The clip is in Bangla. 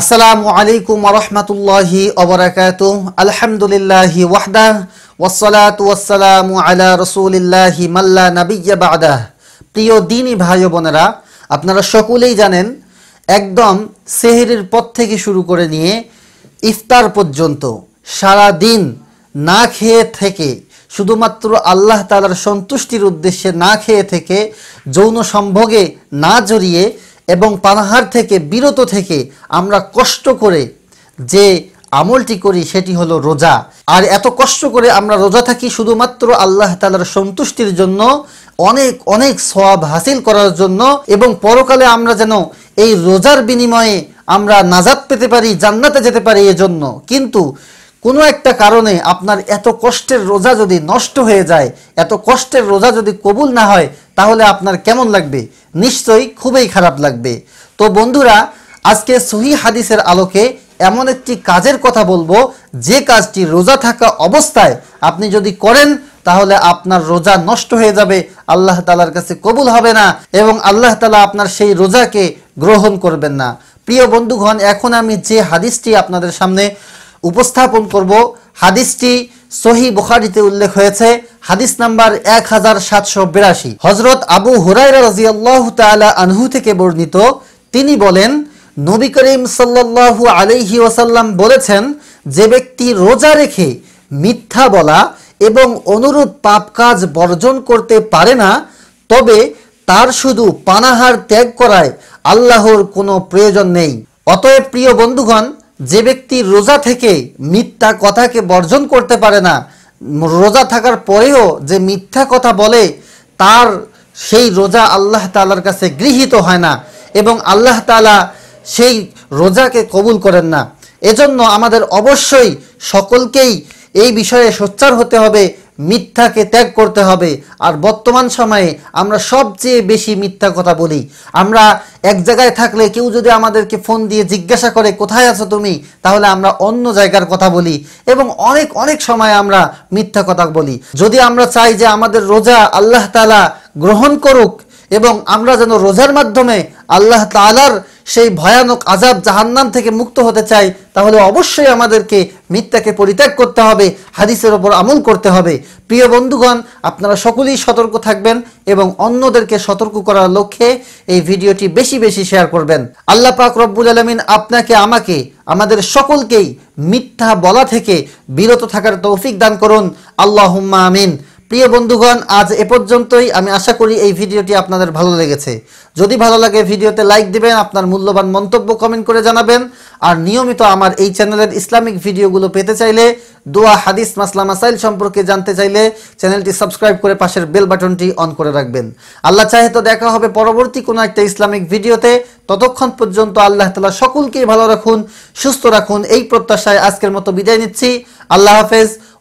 আসসালামু আলাইকুম রহমতুল্লাহি অবরাকাত আলহামদুলিল্লাহি ওয়াহদা ওয়াসালাত ওয়াসালামু আলা রসুলিল্লাহি মাল্লা নাবিয়া বাদা প্রিয় দিনই ভাই বোনেরা আপনারা সকলেই জানেন একদম সেহেরির পথ থেকে শুরু করে নিয়ে ইফতার পর্যন্ত সারা দিন না খেয়ে থেকে শুধুমাত্র আল্লাহ তালার সন্তুষ্টির উদ্দেশ্যে না খেয়ে থেকে যৌন সম্ভোগে না জড়িয়ে এবং পানাহার থেকে বিরত থেকে আমরা কষ্ট করে যে আমলটি করি সেটি হলো রোজা আর এত কষ্ট করে আমরা রোজা থাকি শুধুমাত্র আল্লাহ তালার সন্তুষ্টির জন্য অনেক অনেক সব হাসিল করার জন্য এবং পরকালে আমরা যেন এই রোজার বিনিময়ে আমরা নাজাদ পেতে পারি জান্নাতে যেতে পারি এজন্য কিন্তু কোনো একটা কারণে আপনার এত কষ্টের রোজা যদি নষ্ট হয়ে যায় এত কষ্টের রোজা যদি কবুল না হয় তাহলে আপনার কেমন লাগবে নিশ্চয়ই খুবই খারাপ লাগবে তো বন্ধুরা আজকে সহি হাদিসের আলোকে এমন একটি কাজের কথা বলবো যে কাজটি রোজা থাকা অবস্থায় আপনি যদি করেন তাহলে আপনার রোজা নষ্ট হয়ে যাবে আল্লাহ তালার কাছে কবুল হবে না এবং আল্লাহ তালা আপনার সেই রোজাকে গ্রহণ করবেন না প্রিয় বন্ধুগণ এখন আমি যে হাদিসটি আপনাদের সামনে উপস্থাপন করব হাদিসটি সহি বুখারিতে উল্লেখ হয়েছে হাদিস নাম্বার এক হাজার সাতশো বিরাশি হজরত আবু হুরাইরা রাজিয়াল্লাহ তালা আনহু থেকে বর্ণিত তিনি বলেন নবী করিম সাল্লাহু আলহি ওয়াসাল্লাম বলেছেন যে ব্যক্তি রোজা রেখে মিথ্যা বলা এবং অনুরূপ পাপ কাজ বর্জন করতে পারে না তবে তার শুধু পানাহার ত্যাগ করায় আল্লাহর কোনো প্রয়োজন নেই অতএব প্রিয় বন্ধুগণ যে ব্যক্তি রোজা থেকে মিথ্যা কথাকে বর্জন করতে পারে না রোজা থাকার পরেও যে মিথ্যা কথা বলে তার সেই রোজা আল্লাহ তালার কাছে গৃহীত হয় না এবং আল্লাহ তালা সেই রোজাকে কবুল করেন না এজন্য আমাদের অবশ্যই সকলকেই এই বিষয়ে সোচ্চার হতে হবে মিথ্যাকে ত্যাগ করতে হবে আর বর্তমান সময়ে আমরা সবচেয়ে বেশি মিথ্যা কথা বলি আমরা এক জায়গায় থাকলে কেউ যদি আমাদেরকে ফোন দিয়ে জিজ্ঞাসা করে কোথায় আছো তুমি তাহলে আমরা অন্য জায়গার কথা বলি এবং অনেক অনেক সময় আমরা মিথ্যা কথা বলি যদি আমরা চাই যে আমাদের রোজা আল্লাহ তালা গ্রহণ করুক এবং আমরা যেন রোজার মাধ্যমে আল্লাহ তালার সেই ভয়ানক আজাব জাহান্নাম থেকে মুক্ত হতে চাই তাহলে অবশ্যই আমাদেরকে মিথ্যাকে পরিত্যাগ করতে হবে হাদিসের ওপর আমল করতে হবে প্রিয় বন্ধুগণ আপনারা সকলেই সতর্ক থাকবেন এবং অন্যদেরকে সতর্ক করার লক্ষ্যে এই ভিডিওটি বেশি বেশি শেয়ার করবেন আল্লাহ পাক রব্বুল আলমিন আপনাকে আমাকে আমাদের সকলকেই মিথ্যা বলা থেকে বিরত থাকার তৌফিক দান করুন আল্লাহ আমিন প্রিয় বন্ধুগণ আজ এ পর্যন্তই আমি আশা করি এই ভিডিওটি আপনাদের ভালো লেগেছে যদি ভালো লাগে ভিডিওতে লাইক দিবেন আপনার মূল্যবান মন্তব্য কমেন্ট করে জানাবেন আর নিয়মিত আমার এই চ্যানেলের ইসলামিক ভিডিওগুলো পেতে চাইলে দোয়া হাদিস মাসলা মাসাইল সম্পর্কে জানতে চাইলে চ্যানেলটি সাবস্ক্রাইব করে পাশের বেল বাটনটি অন করে রাখবেন আল্লাহ চাহে তো দেখা হবে পরবর্তী কোনো একটা ইসলামিক ভিডিওতে ততক্ষণ পর্যন্ত আল্লাহ তালা সকলকেই ভালো রাখুন সুস্থ রাখুন এই প্রত্যাশায় আজকের মতো বিদায় নিচ্ছি আল্লাহ হাফেজ